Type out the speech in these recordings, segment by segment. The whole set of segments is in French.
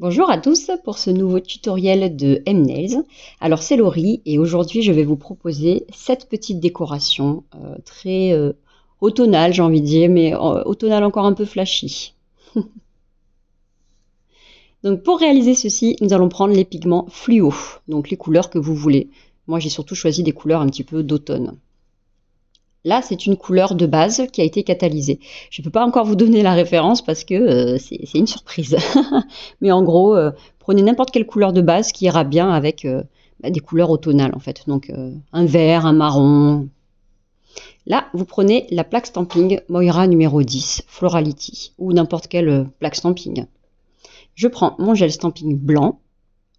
Bonjour à tous pour ce nouveau tutoriel de M-Nails. Alors c'est Laurie et aujourd'hui je vais vous proposer cette petite décoration euh, très euh, automnale j'ai envie de dire, mais euh, automnale encore un peu flashy. donc pour réaliser ceci, nous allons prendre les pigments fluo, donc les couleurs que vous voulez. Moi j'ai surtout choisi des couleurs un petit peu d'automne. Là, c'est une couleur de base qui a été catalysée. Je ne peux pas encore vous donner la référence parce que euh, c'est une surprise. Mais en gros, euh, prenez n'importe quelle couleur de base qui ira bien avec euh, bah, des couleurs automnales en fait. Donc un vert, un marron. Là, vous prenez la plaque stamping Moira numéro 10, Florality, ou n'importe quelle plaque stamping. Je prends mon gel stamping blanc,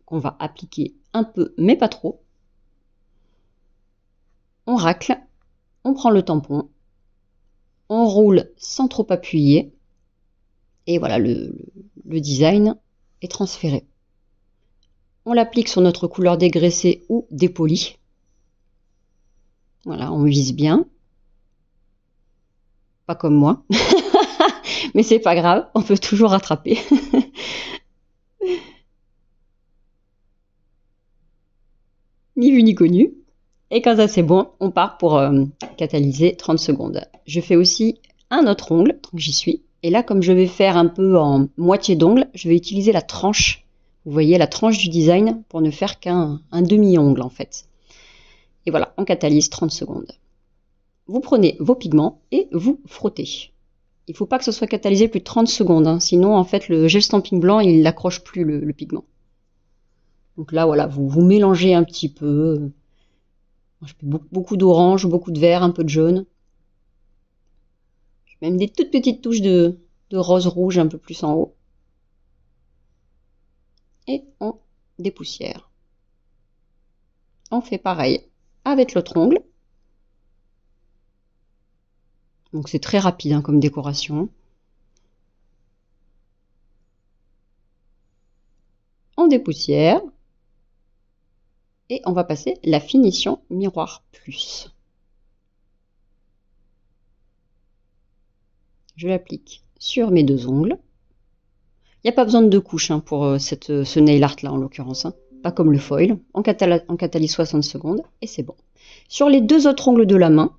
qu'on va appliquer un peu, mais pas trop. On racle on prend le tampon, on roule sans trop appuyer, et voilà, le, design est transféré. On l'applique sur notre couleur dégraissée ou dépolie. Voilà, on vise bien. Pas comme moi. Mais c'est pas grave, on peut toujours rattraper. ni vu ni connu. Et quand ça c'est bon, on part pour euh, catalyser 30 secondes. Je fais aussi un autre ongle, donc j'y suis. Et là, comme je vais faire un peu en moitié d'ongle, je vais utiliser la tranche. Vous voyez la tranche du design pour ne faire qu'un demi-ongle en fait. Et voilà, on catalyse 30 secondes. Vous prenez vos pigments et vous frottez. Il ne faut pas que ce soit catalysé plus de 30 secondes, hein. sinon en fait le gel stamping blanc il n'accroche plus le, le, pigment. Donc là voilà, vous, vous mélangez un petit peu, beaucoup d'orange, beaucoup de vert, un peu de jaune. Même des toutes petites touches de, rose rouge un peu plus en haut. Et on dépoussière. On fait pareil avec l'autre ongle. Donc c'est très rapide hein, comme décoration. On dépoussière et on va passer la finition miroir plus. Je l'applique sur mes deux ongles. Il n'y a pas besoin de deux couches hein, pour euh, cette, euh, ce nail art là en l'occurrence. Hein. Pas comme le foil. On, catalyse 60 secondes et c'est bon. Sur les deux autres ongles de la main,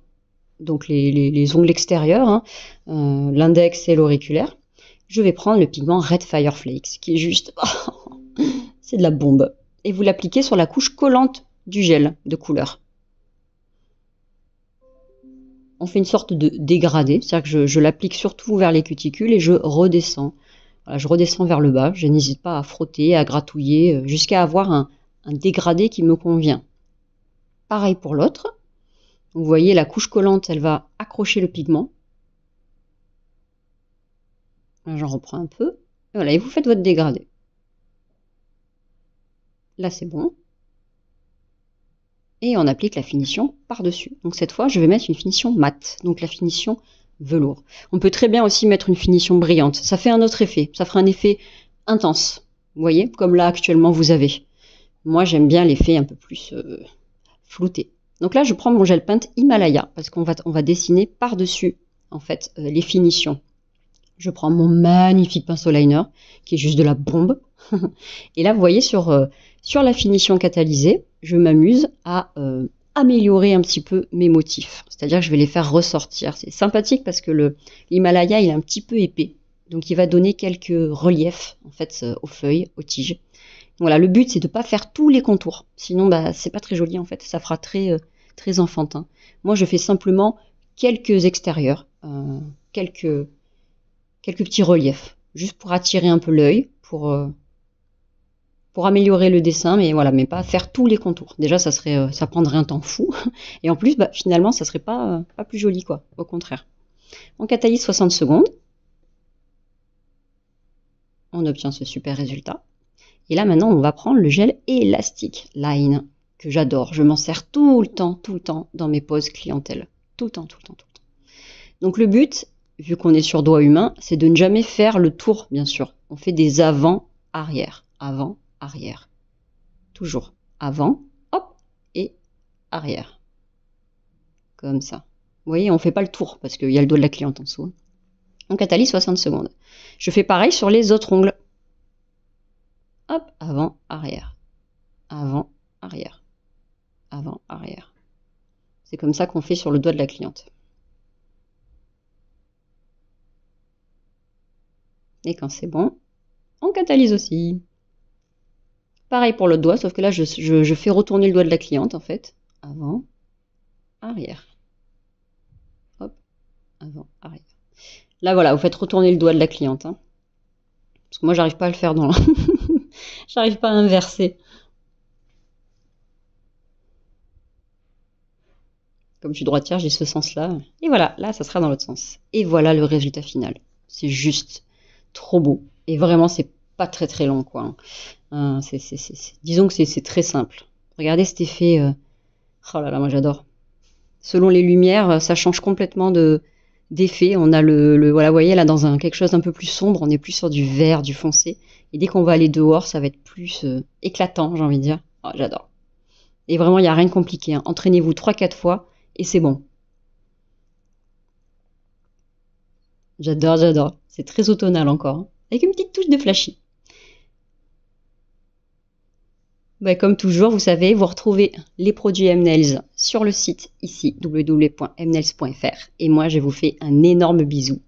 donc les, ongles extérieurs, hein, euh, l'index et l'auriculaire, je vais prendre le pigment Red Fire Flakes qui est juste... c'est de la bombe et vous l'appliquez sur la couche collante du gel de couleur. On fait une sorte de dégradé, c'est-à-dire que je, l'applique surtout vers les cuticules et je redescends. je redescends vers le bas, je n'hésite pas à frotter, à gratouiller, euh, jusqu'à avoir un, un dégradé qui me convient. Pareil pour l'autre. Vous voyez, la couche collante, elle va accrocher le pigment. J'en reprends un peu. Voilà, et vous faites votre dégradé. Là, c'est bon. Et on applique la finition par-dessus. Donc cette fois, je vais mettre une finition mate, donc la finition velours. On peut très bien aussi mettre une finition brillante. Ça fait un autre effet. Ça fera un effet intense. Vous voyez, comme là actuellement vous avez. Moi, j'aime bien l'effet un peu plus euh, flouté. Donc là, je prends mon gel peinte Himalaya parce qu'on va, on va dessiner par-dessus en fait euh, les finitions. Je prends mon magnifique pinceau liner qui est juste de la bombe. Et là, vous voyez sur, euh, sur la finition catalysée, je m'amuse à euh, améliorer un petit peu mes motifs. C'est-à-dire que je vais les faire ressortir. C'est sympathique parce que l'Himalaya, il est un petit peu épais. Donc il va donner quelques reliefs en fait euh, aux feuilles, aux tiges. Voilà, le but c'est de ne pas faire tous les contours. Sinon, bah, c'est pas très joli en fait. Ça fera très, très enfantin. Moi, je fais simplement quelques extérieurs, quelques, quelques petits reliefs, juste pour attirer un peu l'œil, pour, pour améliorer le dessin, mais voilà, mais pas faire tous les contours. Déjà, ça serait, euh, ça prendrait un temps fou, et en plus, bah, finalement, ça serait pas, euh, pas plus joli, quoi. Au contraire. On catalyse 60 secondes. On obtient ce super résultat. Et là, maintenant, on va prendre le gel élastique Line que j'adore. Je m'en sers tout le temps, tout le temps dans mes poses clientèle, tout le temps, tout le temps, tout le temps. Donc le but, vu qu'on est sur doigt humain, c'est de ne jamais faire le tour, bien sûr. On fait des avant, arrière, avant, arrière. Toujours avant, hop, et arrière. Comme ça. Vous voyez, on ne fait pas le tour parce qu'il y a le doigt de la cliente en dessous. Hein. On catalyse 60 secondes. Je fais pareil sur les autres ongles. Hop, avant, arrière. Avant, arrière. Avant, arrière. C'est comme ça qu'on fait sur le doigt de la cliente. Et quand c'est bon, on catalyse aussi. Pareil pour l'autre doigt, sauf que là, je, fais retourner le doigt de la cliente, en fait. Avant, arrière. Hop, avant, arrière. Là, voilà, vous faites retourner le doigt de la cliente. Hein. Parce que moi, j'arrive pas à le faire dans j'arrive pas à inverser. Comme je suis droitière, j'ai ce sens-là. Et voilà, là, ça sera dans l'autre sens. Et voilà le résultat final. C'est juste trop beau. Et vraiment, c'est pas très très long, quoi. Hein. Hein, disons que c'est très simple. Regardez cet effet. Euh, oh là là, moi j'adore. Selon les lumières, euh, ça change complètement d'effet. On a le, voilà, vous voyez là dans un quelque chose d'un peu plus sombre, on est plus sur du vert, du foncé. Et dès qu'on va aller dehors, ça va être plus euh, éclatant, j'ai envie de dire. Oh, j'adore. Et vraiment, il n'y a rien de compliqué. Hein. Entraînez-vous 3-4 fois et c'est bon. J'adore, j'adore. C'est très automnal encore. Hein. Avec une petite touche de flashy. Bah, comme toujours, vous savez, vous retrouvez les produits MNELS sur le site ici, www.mnels.fr. Et moi, je vous fais un énorme bisou.